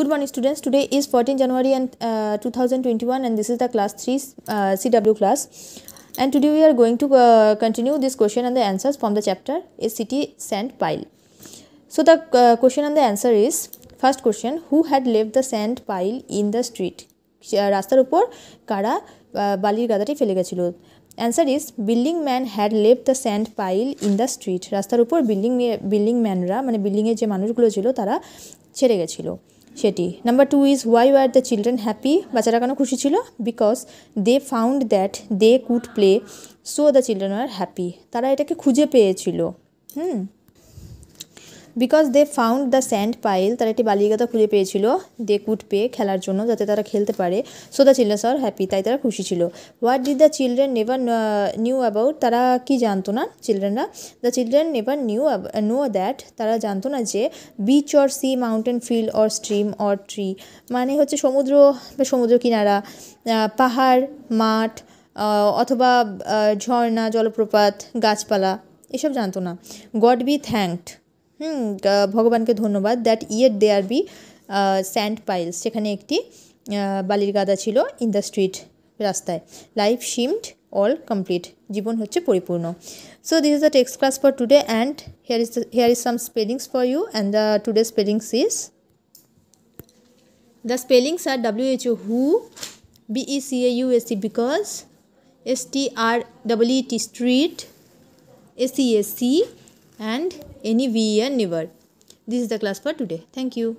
Good morning students, today is 14 January and, uh, 2021 and this is the class 3 uh, CW class and today we are going to uh, continue this question and the answers from the chapter a city sand pile. So the uh, question and the answer is first question who had left the sand pile in the street? Rastar upor রাস্তার উপর কারা বালির গাদাটি ফেলে গেছিল answer is building man had left the sand pile in the street building man ra building building e je যে gulo chilo tara chere গেছিলো সেটি number two is why were the children happy বাচ্চারা কেন খুশি ছিল because they found that they could play so the children are happy তারা এটাকে খুঁজে পেয়েছিল hmm because they found the sand pile তারা একটি বালিগাতা খুঁজে পেয়েছিল দে কুট পেয়ে খেলার জন্য যাতে তারা খেলতে পারে so the children's are happy তাই তারা খুশি ছিল what did the children never knew about তারা কি জানতো না চিলড্রেনরা the children never knew know that তারা জানতো না যে beach or sea mountain field or stream or tree মানে হচ্ছে সমুদ্র বা সমুদ্র কিনারা পাহাড় মাঠ অথবা ঝর্ণা জলপ্রপাত গাছপালা এসব জানতো না গড বি থ্যাঙ্কড হুম ভগবানকে ধন্যবাদ দ্যাট ইয়ের দেয়ার বি স্যান্ড পাইলস সেখানে একটি বালির গাদা ছিল ইন দ্য স্ট্রিট রাস্তায় লাইফ শিমড অল কমপ্লিট জীবন হচ্ছে পরিপূর্ণ so this is the text class for today and here is here is some spellings for you and the today spellings is the spellings are W H O who B E C A U S C because S T R double E T street AC C S C and any anywhere never. This is the class for today. Thank you.